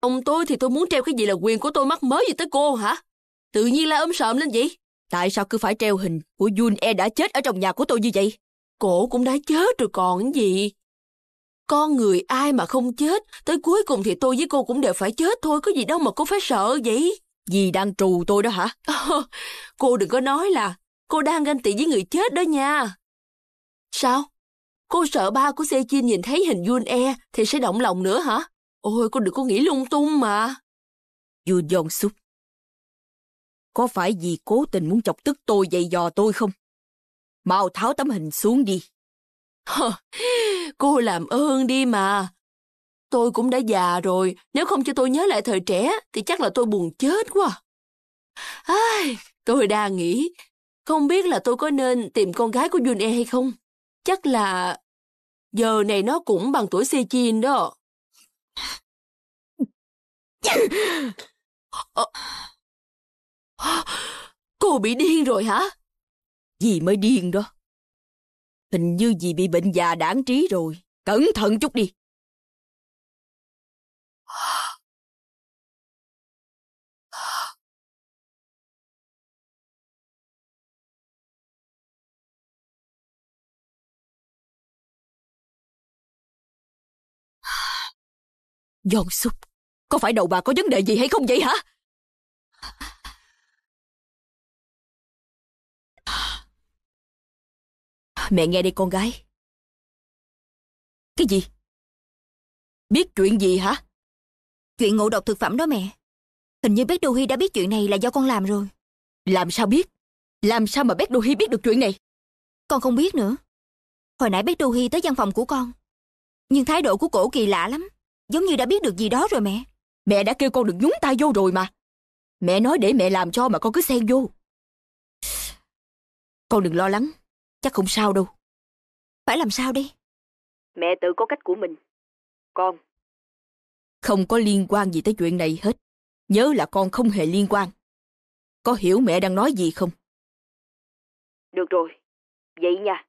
Ông tôi thì tôi muốn treo cái gì là quyền của tôi mắc mới gì tới cô hả? Tự nhiên la ấm sợm lên vậy. Tại sao cứ phải treo hình của Jun E đã chết ở trong nhà của tôi như vậy? Cổ cũng đã chết rồi còn gì? Con người ai mà không chết, tới cuối cùng thì tôi với cô cũng đều phải chết thôi, có gì đâu mà cô phải sợ vậy? Dì đang trù tôi đó hả? cô đừng có nói là cô đang ganh tị với người chết đó nha. Sao? Cô sợ ba của Se Sechin nhìn thấy hình Jun E thì sẽ động lòng nữa hả? Ôi, con đừng có nghĩ lung tung mà. Vua John Súc. Có phải vì cố tình muốn chọc tức tôi dày dò tôi không? Mau tháo tấm hình xuống đi. cô làm ơn đi mà. Tôi cũng đã già rồi, nếu không cho tôi nhớ lại thời trẻ thì chắc là tôi buồn chết quá. Ai, tôi đang nghĩ, không biết là tôi có nên tìm con gái của Jun E hay không? Chắc là giờ này nó cũng bằng tuổi Sejin đó. Ờ. Cô bị điên rồi hả? Dì mới điên đó. Hình như dì bị bệnh già đáng trí rồi. Cẩn thận chút đi. Giòn súc có phải đầu bà có vấn đề gì hay không vậy hả? Mẹ nghe đây con gái. Cái gì? Biết chuyện gì hả? Chuyện ngộ độc thực phẩm đó mẹ. Hình như Bé Đô Hi đã biết chuyện này là do con làm rồi. Làm sao biết? Làm sao mà Bé Đô Hi biết được chuyện này? Con không biết nữa. Hồi nãy Bé Đô Hi tới văn phòng của con. Nhưng thái độ của cổ kỳ lạ lắm. Giống như đã biết được gì đó rồi mẹ. Mẹ đã kêu con đừng nhúng tay vô rồi mà. Mẹ nói để mẹ làm cho mà con cứ xen vô. Con đừng lo lắng, chắc không sao đâu. Phải làm sao đi? Mẹ tự có cách của mình. Con. Không có liên quan gì tới chuyện này hết. Nhớ là con không hề liên quan. Có hiểu mẹ đang nói gì không? Được rồi, vậy nha.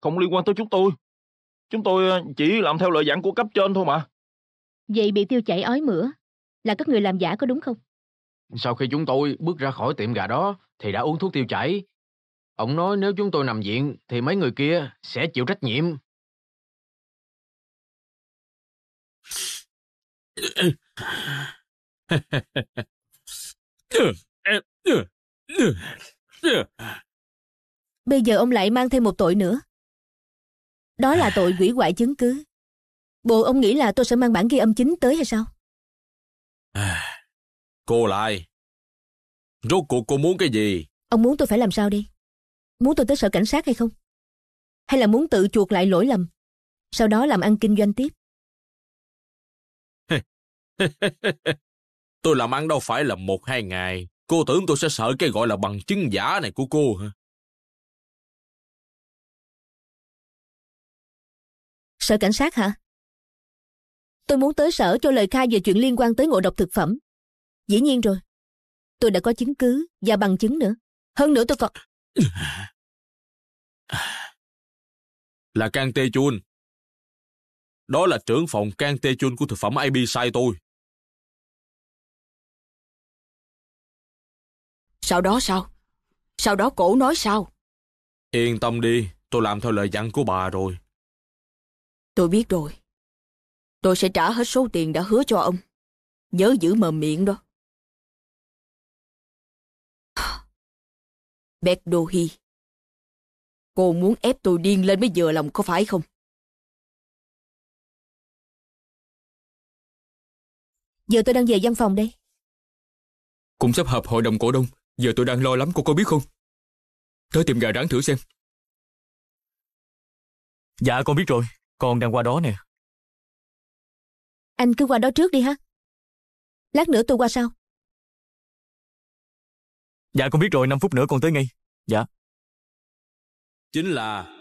không liên quan tới chúng tôi. Chúng tôi ờ, chỉ làm theo lời dặn của cấp trên thôi mà. Vậy bị tiêu chảy ói mửa là các người làm giả có đúng không? Sau khi chúng tôi bước ra khỏi tiệm gà đó thì đã uống thuốc tiêu chảy. Ông nói nếu chúng tôi nằm viện thì mấy người kia sẽ chịu trách nhiệm. Bây giờ ông lại mang thêm một tội nữa. Đó là tội hủy hoại chứng cứ. Bộ ông nghĩ là tôi sẽ mang bản ghi âm chính tới hay sao? À, cô lại. Rốt cuộc cô muốn cái gì? Ông muốn tôi phải làm sao đi? Muốn tôi tới sở cảnh sát hay không? Hay là muốn tự chuộc lại lỗi lầm? Sau đó làm ăn kinh doanh tiếp? tôi làm ăn đâu phải là một hai ngày. Cô tưởng tôi sẽ sợ cái gọi là bằng chứng giả này của cô hả? Sở cảnh sát hả? Tôi muốn tới sở cho lời khai về chuyện liên quan tới ngộ độc thực phẩm. Dĩ nhiên rồi. Tôi đã có chứng cứ và bằng chứng nữa. Hơn nữa tôi còn... Là Kang Tê Chun. Đó là trưởng phòng Kang Tê Chun của thực phẩm AB sai tôi. Sau đó sao? Sau đó cổ nói sao? Yên tâm đi, tôi làm theo lời dặn của bà rồi. Tôi biết rồi. Tôi sẽ trả hết số tiền đã hứa cho ông. Nhớ giữ mờ miệng đó. Bét Đô Hi. Cô muốn ép tôi điên lên mới vừa lòng có phải không? Giờ tôi đang về văn phòng đây. Cũng sắp họp hội đồng cổ đông. Giờ tôi đang lo lắm cô có biết không? Tới tìm gà rán thử xem. Dạ con biết rồi. Con đang qua đó nè. Anh cứ qua đó trước đi ha. Lát nữa tôi qua sau. Dạ con biết rồi, 5 phút nữa con tới ngay. Dạ. Chính là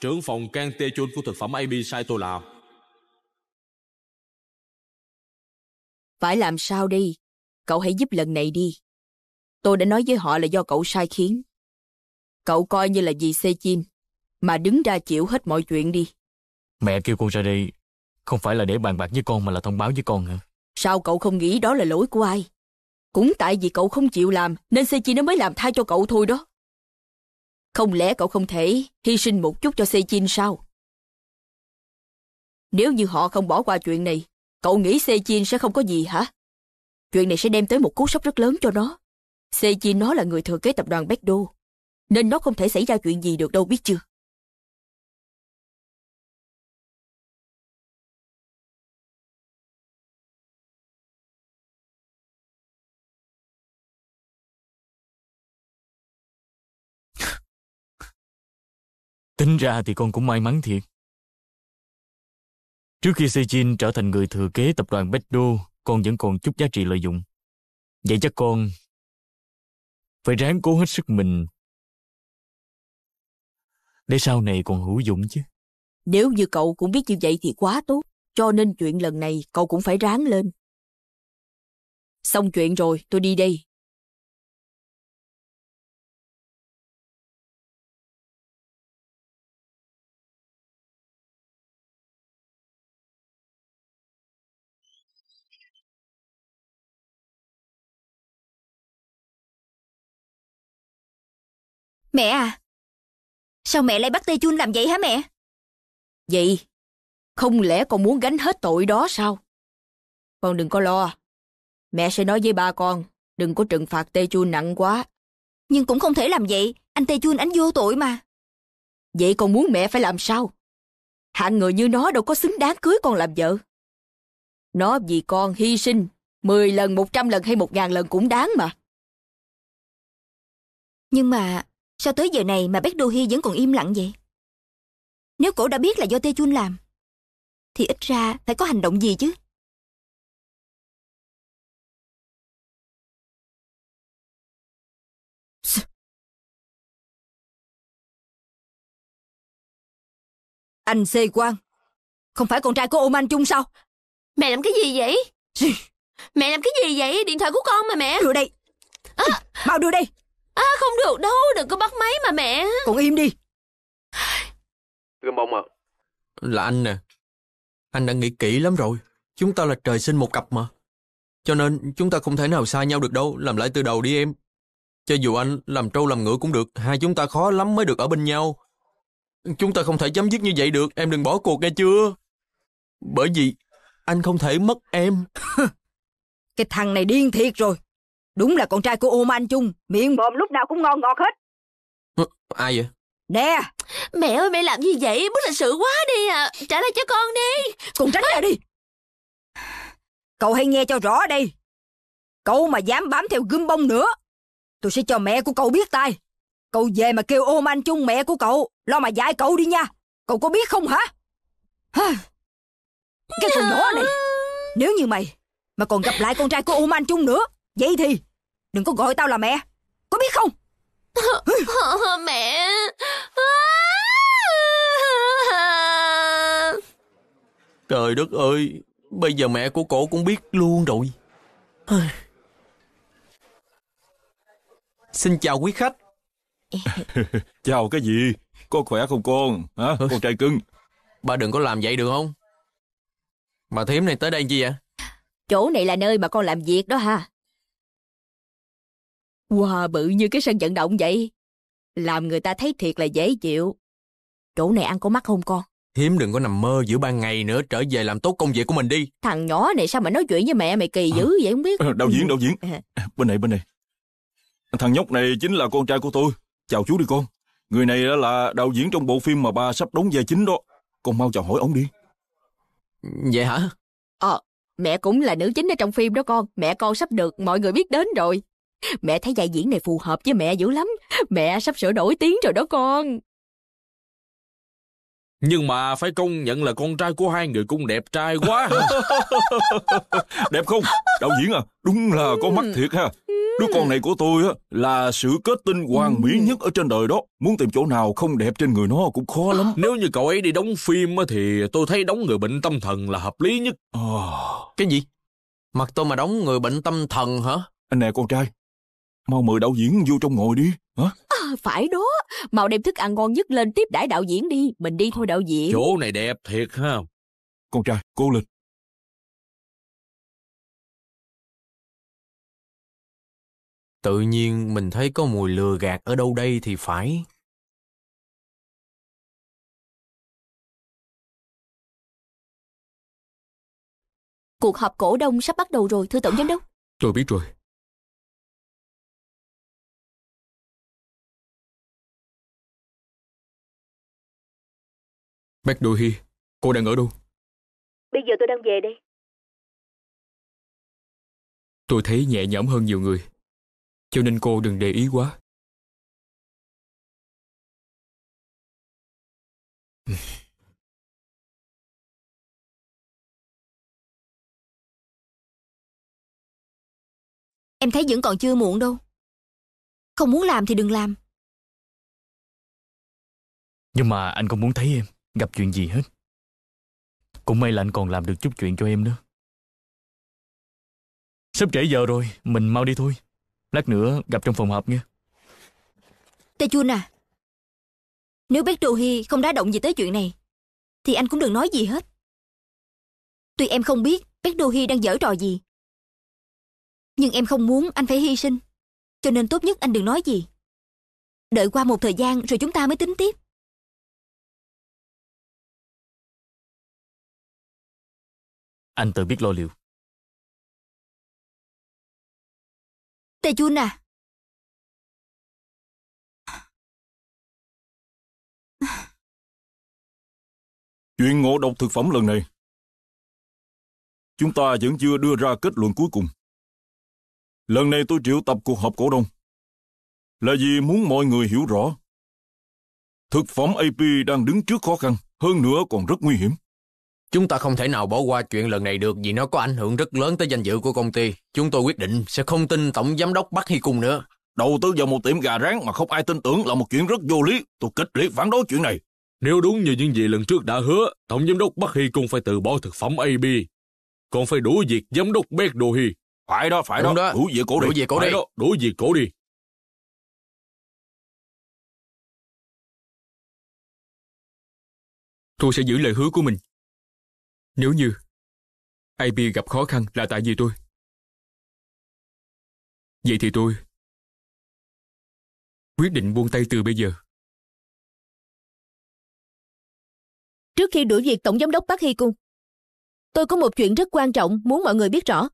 trưởng phòng can tê chun của thực phẩm AB sai tôi làm. Phải làm sao đi, cậu hãy giúp lần này đi. Tôi đã nói với họ là do cậu sai khiến. Cậu coi như là gì xê chim, mà đứng ra chịu hết mọi chuyện đi. Mẹ kêu con ra đây không phải là để bàn bạc với con mà là thông báo với con hả? Sao cậu không nghĩ đó là lỗi của ai? Cũng tại vì cậu không chịu làm nên Sechi nó mới làm thay cho cậu thôi đó. Không lẽ cậu không thể hy sinh một chút cho Sechin sao? Nếu như họ không bỏ qua chuyện này, cậu nghĩ Sechin sẽ không có gì hả? Chuyện này sẽ đem tới một cú sốc rất lớn cho nó. Sechin nó là người thừa kế tập đoàn Becdo, nên nó không thể xảy ra chuyện gì được đâu biết chưa? Tính ra thì con cũng may mắn thiệt. Trước khi Seijin trở thành người thừa kế tập đoàn Beidou, con vẫn còn chút giá trị lợi dụng. Vậy chắc con phải ráng cố hết sức mình để sau này còn hữu dụng chứ. Nếu như cậu cũng biết như vậy thì quá tốt, cho nên chuyện lần này cậu cũng phải ráng lên. Xong chuyện rồi, tôi đi đây. Mẹ à, sao mẹ lại bắt Tê Chun làm vậy hả mẹ? Vậy, không lẽ con muốn gánh hết tội đó sao? Con đừng có lo, mẹ sẽ nói với ba con, đừng có trừng phạt Tê Chun nặng quá. Nhưng cũng không thể làm vậy, anh Tê Chun anh vô tội mà. Vậy con muốn mẹ phải làm sao? Hạng người như nó đâu có xứng đáng cưới con làm vợ. Nó vì con hy sinh, mười lần, một trăm lần hay một ngàn lần cũng đáng mà. Nhưng mà Sao tới giờ này mà bác Đô Hi vẫn còn im lặng vậy? Nếu cổ đã biết là do Tê Chun làm, thì ít ra phải có hành động gì chứ? Anh Xê Quang Không phải con trai của Ôm Anh Chung sao Mẹ làm cái gì vậy Mẹ làm cái gì vậy Điện thoại của con mà mẹ Đưa đây à. Mau đưa đây À không được đâu Đừng có bắt máy mà mẹ Con im đi Gâm bông à Là anh nè Anh đã nghĩ kỹ lắm rồi Chúng ta là trời sinh một cặp mà Cho nên chúng ta không thể nào xa nhau được đâu Làm lại từ đầu đi em Cho dù anh làm trâu làm ngựa cũng được Hai chúng ta khó lắm mới được ở bên nhau Chúng ta không thể chấm dứt như vậy được Em đừng bỏ cuộc nghe chưa Bởi vì anh không thể mất em Cái thằng này điên thiệt rồi Đúng là con trai của ôm anh chung, miệng mồm lúc nào cũng ngon ngọt hết. ai vậy? Nè! Mẹ ơi, mẹ làm gì vậy? Bất lịch sự quá đi à. Trả lại cho con đi. Con tránh ra đi. Cậu hãy nghe cho rõ đây. Cậu mà dám bám theo gươm bông nữa, tôi sẽ cho mẹ của cậu biết tay. Cậu về mà kêu ôm anh chung mẹ của cậu, lo mà dạy cậu đi nha. Cậu có biết không hả? Cái thằng nhỏ này, nếu như mày mà còn gặp lại con trai của ôm anh chung nữa, Vậy thì đừng có gọi tao là mẹ Có biết không Mẹ Trời đất ơi Bây giờ mẹ của cổ cũng biết luôn rồi Xin chào quý khách Chào cái gì Có khỏe không con Hả? Con trai cưng Ba đừng có làm vậy được không Bà thím này tới đây gì vậy Chỗ này là nơi mà con làm việc đó ha Wow, bự như cái sân vận động vậy. Làm người ta thấy thiệt là dễ chịu. Chỗ này ăn có mắt không con? Hiếm đừng có nằm mơ giữa ban ngày nữa, trở về làm tốt công việc của mình đi. Thằng nhỏ này sao mà nói chuyện với mẹ mày kỳ à. dữ vậy không biết. Ờ, đạo diễn, đạo diễn. À. Bên này, bên này. Thằng nhóc này chính là con trai của tôi. Chào chú đi con. Người này là đạo diễn trong bộ phim mà ba sắp đóng vai chính đó. Con mau chào hỏi ông đi. Vậy hả? Ờ, à, mẹ cũng là nữ chính ở trong phim đó con. Mẹ con sắp được mọi người biết đến rồi. Mẹ thấy vai diễn này phù hợp với mẹ dữ lắm. Mẹ sắp sửa đổi tiếng rồi đó con. Nhưng mà phải công nhận là con trai của hai người cũng đẹp trai quá. đẹp không? Đạo diễn à, đúng là có mắt thiệt ha. Đứa con này của tôi á là sự kết tinh hoàn mỹ nhất ở trên đời đó. Muốn tìm chỗ nào không đẹp trên người nó cũng khó lắm. À. Nếu như cậu ấy đi đóng phim á thì tôi thấy đóng người bệnh tâm thần là hợp lý nhất. Ờ. Cái gì? Mặt tôi mà đóng người bệnh tâm thần hả? Anh nè con trai, mau mời đạo diễn vô trong ngồi đi hả à, phải đó mau đem thức ăn ngon nhất lên tiếp đãi đạo diễn đi mình đi thôi đạo diễn chỗ này đẹp thiệt ha con trai cô lịch tự nhiên mình thấy có mùi lừa gạt ở đâu đây thì phải cuộc họp cổ đông sắp bắt đầu rồi thưa tổng giám đốc tôi biết rồi Bách Đô Hi, cô đang ở đâu? Bây giờ tôi đang về đây. Tôi thấy nhẹ nhõm hơn nhiều người, cho nên cô đừng để ý quá. Em thấy vẫn còn chưa muộn đâu. Không muốn làm thì đừng làm. Nhưng mà anh không muốn thấy em gặp chuyện gì hết. Cũng may là anh còn làm được chút chuyện cho em nữa. Sắp trễ giờ rồi, mình mau đi thôi. Lát nữa gặp trong phòng họp nha. Tê Chun à, nếu bé Beto Hi không đá động gì tới chuyện này, thì anh cũng đừng nói gì hết. Tuy em không biết bé Beto Hi đang giở trò gì, nhưng em không muốn anh phải hy sinh, cho nên tốt nhất anh đừng nói gì. Đợi qua một thời gian rồi chúng ta mới tính tiếp. Anh tự biết lo liệu. Tê Chun à. Chuyện ngộ độc thực phẩm lần này, chúng ta vẫn chưa đưa ra kết luận cuối cùng. Lần này tôi triệu tập cuộc họp cổ đông là vì muốn mọi người hiểu rõ. Thực phẩm AP đang đứng trước khó khăn, hơn nữa còn rất nguy hiểm. Chúng ta không thể nào bỏ qua chuyện lần này được vì nó có ảnh hưởng rất lớn tới danh dự của công ty. Chúng tôi quyết định sẽ không tin tổng giám đốc Bắc Hy Cung nữa. Đầu tư vào một tiệm gà rán mà không ai tin tưởng là một chuyện rất vô lý. Tôi kịch liệt phản đối chuyện này. Nếu đúng như những gì lần trước đã hứa, tổng giám đốc Bắc Hy Cung phải từ bỏ thực phẩm AB. Còn phải đuổi việc giám đốc Bét Đô Hy. Phải đó, phải đúng đó. đó. Đuổi việc cổ đi. Đuổi việc cổ phải đi. Đó, đuổi việc cổ đi. Tôi sẽ giữ lời hứa của mình. Nếu như AP gặp khó khăn là tại vì tôi. Vậy thì tôi quyết định buông tay từ bây giờ. Trước khi đuổi việc Tổng Giám đốc Bác Hy Cung, tôi có một chuyện rất quan trọng muốn mọi người biết rõ.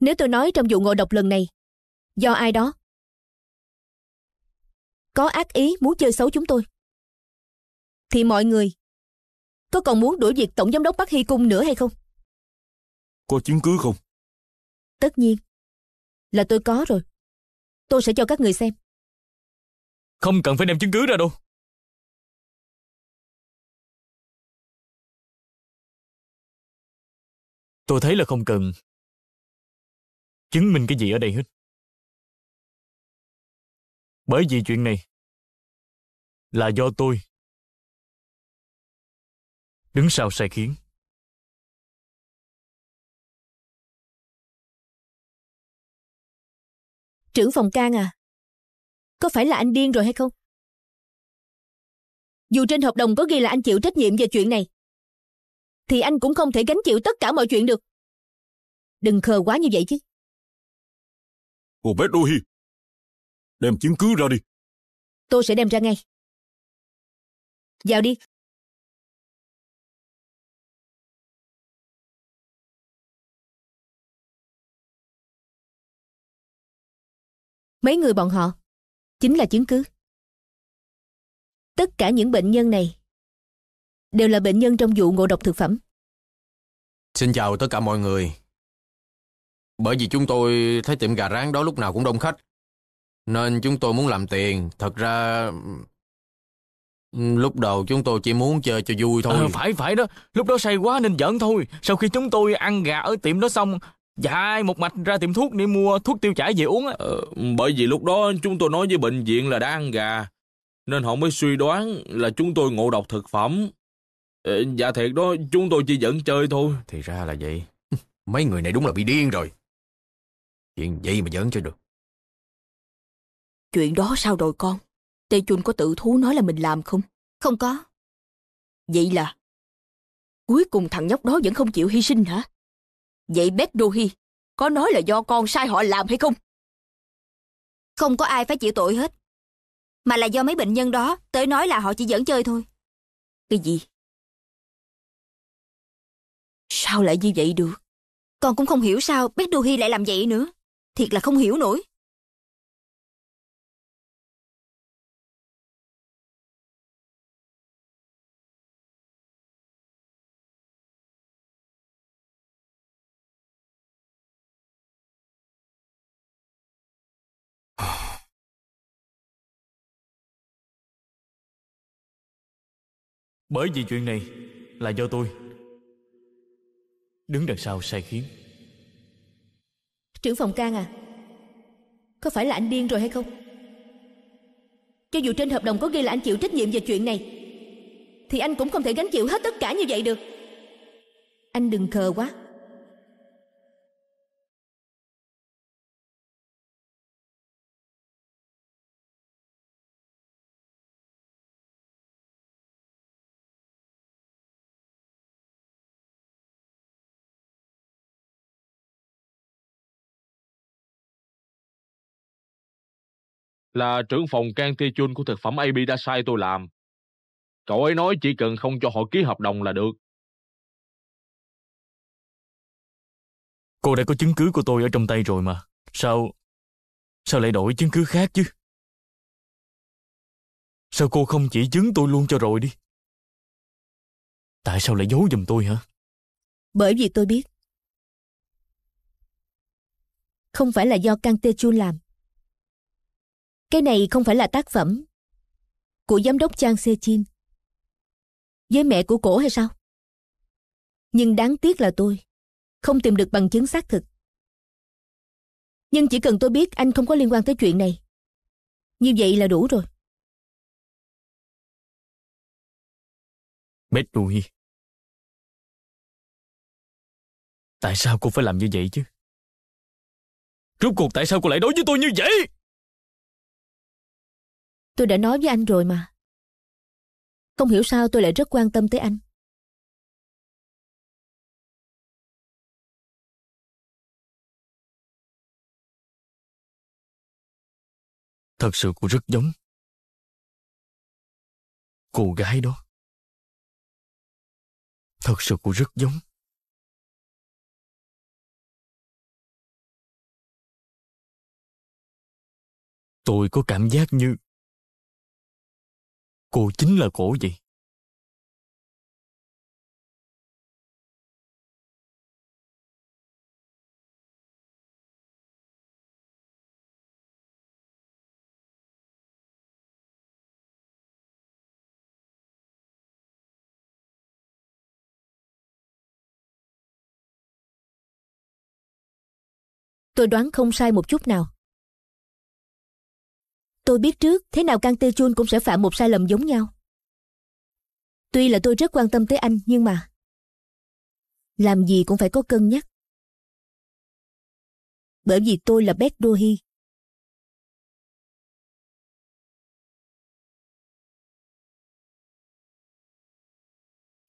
Nếu tôi nói trong vụ ngộ độc lần này, Do ai đó. Có ác ý muốn chơi xấu chúng tôi. Thì mọi người, có còn muốn đuổi việc Tổng Giám đốc Bắc Hy Cung nữa hay không? Có chứng cứ không? Tất nhiên, là tôi có rồi. Tôi sẽ cho các người xem. Không cần phải đem chứng cứ ra đâu. Tôi thấy là không cần chứng minh cái gì ở đây hết. Bởi vì chuyện này là do tôi đứng sau sai khiến. Trưởng phòng can à, có phải là anh điên rồi hay không? Dù trên hợp đồng có ghi là anh chịu trách nhiệm về chuyện này, thì anh cũng không thể gánh chịu tất cả mọi chuyện được. Đừng khờ quá như vậy chứ. Cô bé Đô Hi, đem chứng cứ ra đi tôi sẽ đem ra ngay vào đi mấy người bọn họ chính là chứng cứ tất cả những bệnh nhân này đều là bệnh nhân trong vụ ngộ độc thực phẩm xin chào tất cả mọi người bởi vì chúng tôi thấy tiệm gà rán đó lúc nào cũng đông khách nên chúng tôi muốn làm tiền. Thật ra... Lúc đầu chúng tôi chỉ muốn chơi cho vui ờ, thôi. À, phải, phải đó. Lúc đó say quá nên giỡn thôi. Sau khi chúng tôi ăn gà ở tiệm đó xong, Dạ, một mạch ra tiệm thuốc để mua thuốc tiêu chảy về uống á. Ờ, bởi vì lúc đó chúng tôi nói với bệnh viện là đang ăn gà, nên họ mới suy đoán là chúng tôi ngộ độc thực phẩm. Ờ, dạ thiệt đó, chúng tôi chỉ dẫn chơi thôi. Thì ra là vậy. Mấy người này đúng là bị điên rồi. Chuyện gì mà dẫn chơi được. Chuyện đó sao rồi con? Tê Chun có tự thú nói là mình làm không? Không có. Vậy là... Cuối cùng thằng nhóc đó vẫn không chịu hy sinh hả? Vậy Bét Đô Hi có nói là do con sai họ làm hay không? Không có ai phải chịu tội hết. Mà là do mấy bệnh nhân đó tới nói là họ chỉ dẫn chơi thôi. Cái gì? Sao lại như vậy được? Con cũng không hiểu sao Bét Đô Hi lại làm vậy nữa. Thiệt là không hiểu nổi. Bởi vì chuyện này là do tôi Đứng đằng sau sai khiến Trưởng phòng can à Có phải là anh điên rồi hay không Cho dù trên hợp đồng có ghi là anh chịu trách nhiệm về chuyện này Thì anh cũng không thể gánh chịu hết tất cả như vậy được Anh đừng khờ quá là trưởng phòng can thi chun của thực phẩm AB đã sai tôi làm. Cậu ấy nói chỉ cần không cho họ ký hợp đồng là được. Cô đã có chứng cứ của tôi ở trong tay rồi mà. Sao... Sao lại đổi chứng cứ khác chứ? Sao cô không chỉ chứng tôi luôn cho rồi đi? Tại sao lại giấu giùm tôi hả? Bởi vì tôi biết. Không phải là do Kang Tae Chun làm, cái này không phải là tác phẩm của giám đốc Chang Se Chin. Với mẹ của cổ hay sao? Nhưng đáng tiếc là tôi không tìm được bằng chứng xác thực. Nhưng chỉ cần tôi biết anh không có liên quan tới chuyện này. Như vậy là đủ rồi. Bết nuôi. Tại sao cô phải làm như vậy chứ? Rốt cuộc tại sao cô lại đối với tôi như vậy? Tôi đã nói với anh rồi mà. Không hiểu sao tôi lại rất quan tâm tới anh. Thật sự cô rất giống. Cô gái đó. Thật sự cô rất giống. Tôi có cảm giác như Cô chính là cổ gì? Tôi đoán không sai một chút nào. Tôi biết trước thế nào Kang Tư Chun cũng sẽ phạm một sai lầm giống nhau. Tuy là tôi rất quan tâm tới anh nhưng mà... Làm gì cũng phải có cân nhắc. Bởi vì tôi là Bét Đô Hi.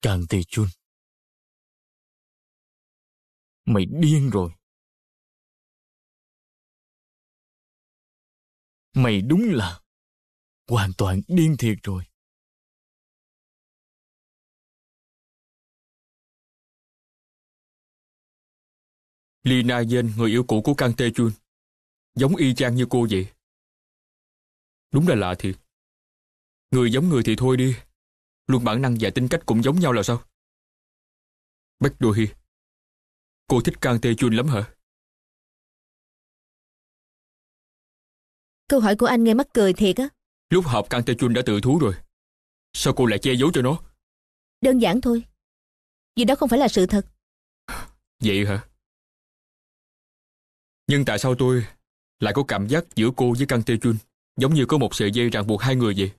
Càng tì chun. Mày điên rồi. Mày đúng là hoàn toàn điên thiệt rồi. Lina Na Yen, người yêu cũ của Kang Tae Chun, giống y chang như cô vậy. Đúng là lạ thiệt. Người giống người thì thôi đi, luôn bản năng và tính cách cũng giống nhau là sao? Bách Đô Hi, cô thích Kang Tae Chun lắm hả? Câu hỏi của anh nghe mắc cười thiệt á. Lúc họp Kang Tae Chun đã tự thú rồi. Sao cô lại che giấu cho nó? Đơn giản thôi. Vì đó không phải là sự thật. Vậy hả? Nhưng tại sao tôi lại có cảm giác giữa cô với Kang Tae Chun giống như có một sợi dây ràng buộc hai người vậy?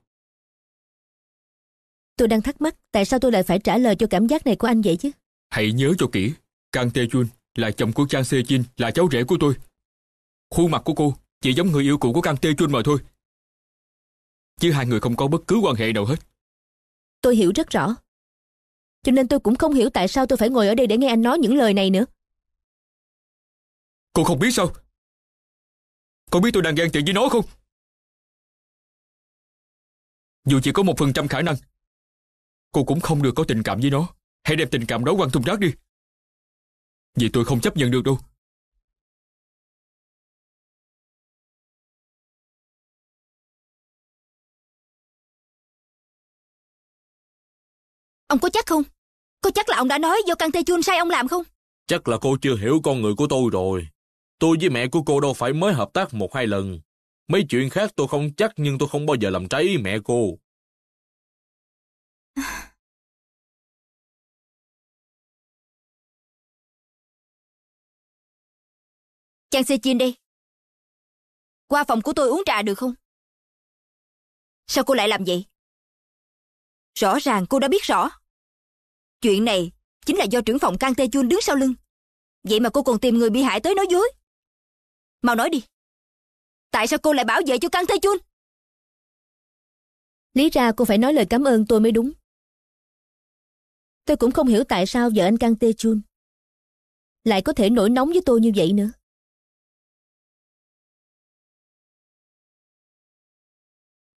Tôi đang thắc mắc tại sao tôi lại phải trả lời cho cảm giác này của anh vậy chứ? Hãy nhớ cho kỹ, Kang Tae Chun là chồng của trang Se chin là cháu rể của tôi. Khuôn mặt của cô chỉ giống người yêu cũ của Cam Tê Chun mà thôi. Chứ hai người không có bất cứ quan hệ nào hết. Tôi hiểu rất rõ. Cho nên tôi cũng không hiểu tại sao tôi phải ngồi ở đây để nghe anh nói những lời này nữa. Cô không biết sao? Cô biết tôi đang ghen tiện với nó không? Dù chỉ có một phần trăm khả năng, cô cũng không được có tình cảm với nó. Hãy đem tình cảm đó quăng thùng rác đi. Vì tôi không chấp nhận được đâu. Ông có chắc không? Có chắc là ông đã nói vô căn tê chun sai ông làm không? Chắc là cô chưa hiểu con người của tôi rồi. Tôi với mẹ của cô đâu phải mới hợp tác một hai lần. Mấy chuyện khác tôi không chắc nhưng tôi không bao giờ làm trái ý mẹ cô. Chàng xe chiên đây. Qua phòng của tôi uống trà được không? Sao cô lại làm vậy? Rõ ràng cô đã biết rõ. Chuyện này chính là do trưởng phòng Kang Tae Chun đứng sau lưng. Vậy mà cô còn tìm người bị hại tới nói dối. Mau nói đi. Tại sao cô lại bảo vệ cho Kang Tae Chun? Lý ra cô phải nói lời cảm ơn tôi mới đúng. Tôi cũng không hiểu tại sao vợ anh Kang Tae Chun lại có thể nổi nóng với tôi như vậy nữa.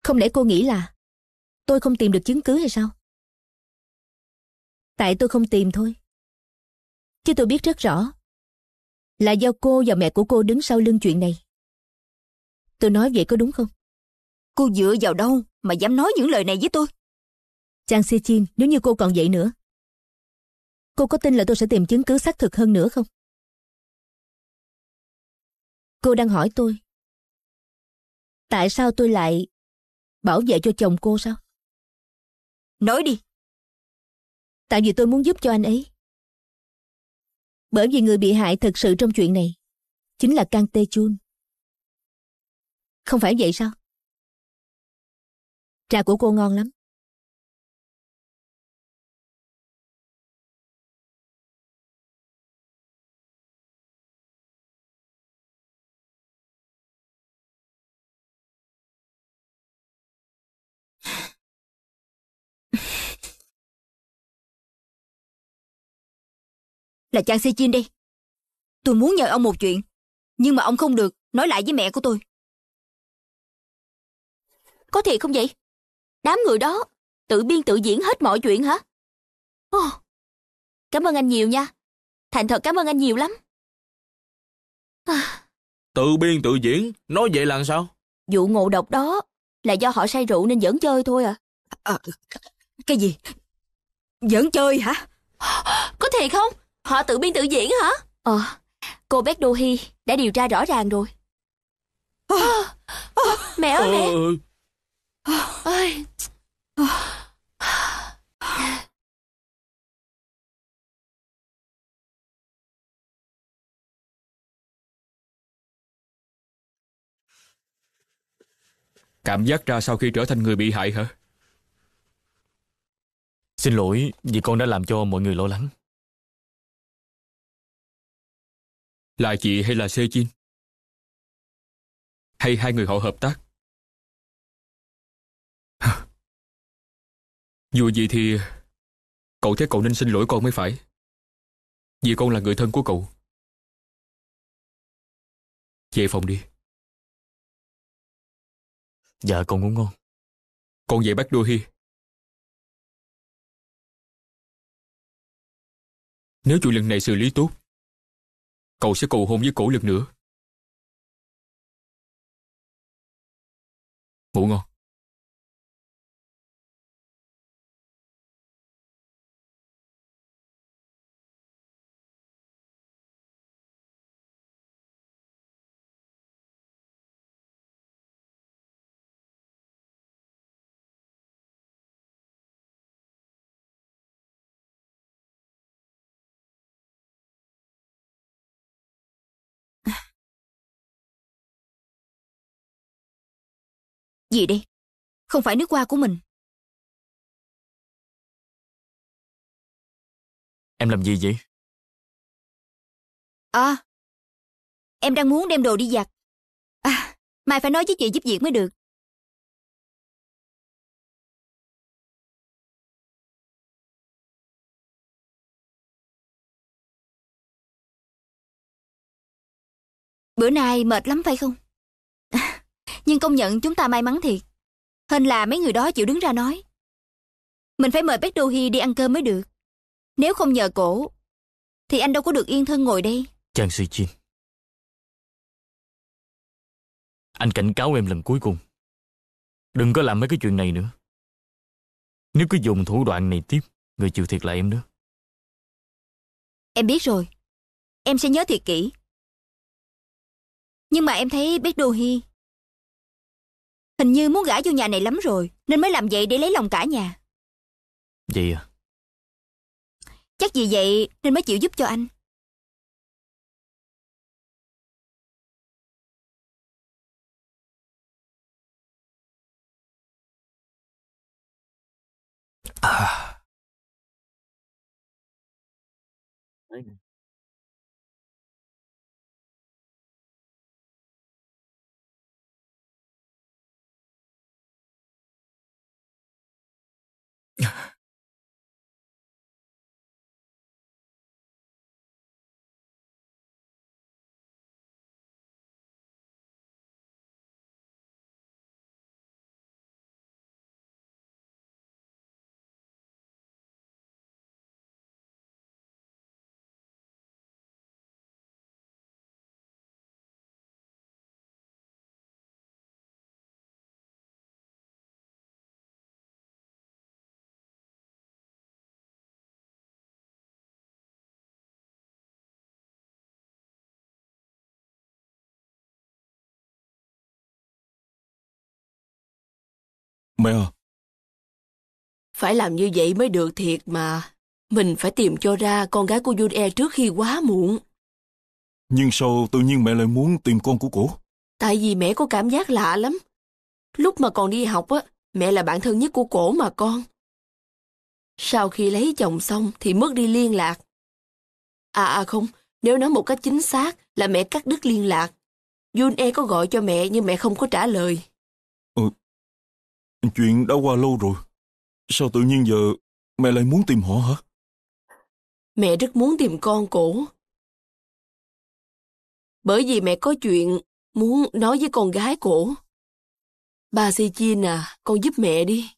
Không lẽ cô nghĩ là tôi không tìm được chứng cứ hay sao? Tại tôi không tìm thôi. Chứ tôi biết rất rõ. Là do cô và mẹ của cô đứng sau lưng chuyện này. Tôi nói vậy có đúng không? Cô dựa vào đâu mà dám nói những lời này với tôi? Chàng Si Chin, nếu như cô còn vậy nữa. Cô có tin là tôi sẽ tìm chứng cứ xác thực hơn nữa không? Cô đang hỏi tôi. Tại sao tôi lại bảo vệ cho chồng cô sao? Nói đi, Tại vì tôi muốn giúp cho anh ấy. Bởi vì người bị hại thật sự trong chuyện này chính là Kang Tae Chun. Không phải vậy sao? Trà của cô ngon lắm. là chàng Se Jin đây. Tôi muốn nhờ ông một chuyện, nhưng mà ông không được nói lại với mẹ của tôi. Có thiệt không vậy? Đám người đó tự biên tự diễn hết mọi chuyện hả? Ồ, cảm ơn anh nhiều nha. Thành thật cảm ơn anh nhiều lắm. À. Tự biên tự diễn, nói vậy là sao? Vụ ngộ độc đó là do họ say rượu nên giỡn chơi thôi à. à cái gì? Giỡn chơi hả? Có thiệt không? Họ tự biên tự diễn hả? Ờ, cô bé Dohi đã điều tra rõ ràng rồi. Ờ, ờ, ờ, mẹ ơi mẹ. Ơi. Cảm giác ra sau khi trở thành người bị hại hả? Xin lỗi vì con đã làm cho mọi người lo lắng. Là chị hay là Sejin? Hay hai người họ hợp tác? Dù gì thì Cậu thấy cậu nên xin lỗi con mới phải Vì con là người thân của cậu Về phòng đi Dạ con ngủ ngon Con về bắt đua hi Nếu chuyện lần này xử lý tốt cậu sẽ cầu hôn với cổ lần nữa. Ngủ ngon. Gì đi? Không phải nước hoa của mình. Em làm gì vậy? À, em đang muốn đem đồ đi giặt. À, mày phải nói với chị giúp việc mới được. Bữa nay mệt lắm phải không? Nhưng công nhận chúng ta may mắn thiệt. Hên là mấy người đó chịu đứng ra nói. Mình phải mời Bách Đô Hi đi ăn cơm mới được. Nếu không nhờ cổ, thì anh đâu có được yên thân ngồi đây. Chàng Suy Chin. Anh cảnh cáo em lần cuối cùng. Đừng có làm mấy cái chuyện này nữa. Nếu cứ dùng thủ đoạn này tiếp, người chịu thiệt là em nữa. Em biết rồi. Em sẽ nhớ thiệt kỹ. Nhưng mà em thấy Bích Đô Hi Hình như muốn gả vô nhà này lắm rồi Nên mới làm vậy để lấy lòng cả nhà gì à Chắc vì vậy nên mới chịu giúp cho anh à. Mẹ à? Phải làm như vậy mới được thiệt mà. Mình phải tìm cho ra con gái của Jun-e trước khi quá muộn. Nhưng sao tự nhiên mẹ lại muốn tìm con của cổ? Tại vì mẹ có cảm giác lạ lắm. Lúc mà còn đi học á, mẹ là bạn thân nhất của cổ mà con. Sau khi lấy chồng xong thì mất đi liên lạc. À à không, nếu nói một cách chính xác là mẹ cắt đứt liên lạc. Jun E có gọi cho mẹ nhưng mẹ không có trả lời. Chuyện đã qua lâu rồi. Sao tự nhiên giờ mẹ lại muốn tìm họ hả? Mẹ rất muốn tìm con cổ. Bởi vì mẹ có chuyện muốn nói với con gái cổ. Bà Sejin à, con giúp mẹ đi.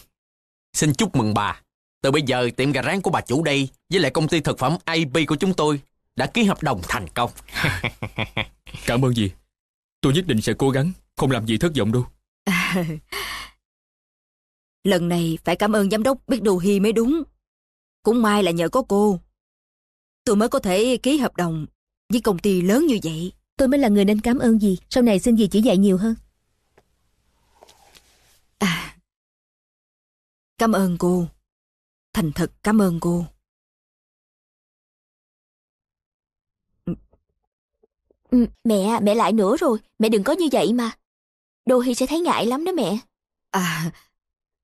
Xin chúc mừng bà. Từ bây giờ tiệm gà rán của bà chủ đây với lại công ty thực phẩm AB của chúng tôi đã ký hợp đồng thành công. Cảm ơn gì Tôi nhất định sẽ cố gắng, không làm gì thất vọng đâu. lần này phải cảm ơn giám đốc Biết đồ Hi mới đúng. Cũng may là nhờ có cô. Tôi mới có thể ký hợp đồng với công ty lớn như vậy. Tôi mới là người nên cảm ơn gì Sau này xin gì chỉ dạy nhiều hơn. Cảm ơn cô. Thành thật cảm ơn cô. Ừ, mẹ, mẹ lại nữa rồi. Mẹ đừng có như vậy mà. Đô Hi sẽ thấy ngại lắm đó mẹ. À,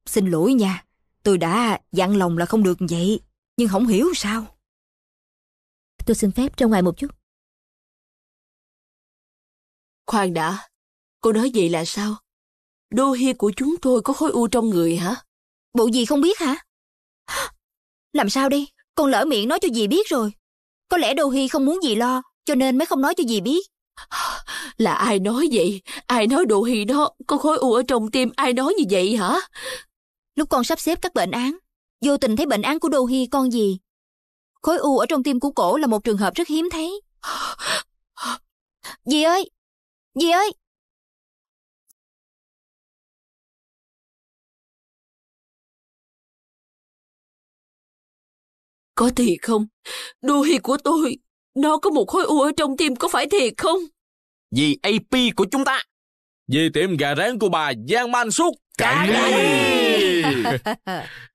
xin lỗi nha. Tôi đã dặn lòng là không được vậy. Nhưng không hiểu sao. Tôi xin phép ra ngoài một chút. Khoan đã. Cô nói vậy là sao? Đô Hi của chúng tôi có khối u trong người hả? Bộ gì không biết hả? Làm sao đi, con lỡ miệng nói cho dì biết rồi. Có lẽ Đô Hi không muốn dì lo, cho nên mới không nói cho dì biết. Là ai nói vậy? Ai nói Đô Hi đó? có khối u ở trong tim ai nói như vậy hả? Lúc con sắp xếp các bệnh án, vô tình thấy bệnh án của Đô Hi con gì. Khối u ở trong tim của cổ là một trường hợp rất hiếm thấy. Dì ơi! Dì ơi! Có thiệt không? Đuôi của tôi, nó có một khối u ở trong tim có phải thiệt không? Vì AP của chúng ta. Vì tiệm gà rán của bà Giang Man Xúc. Cả ngày.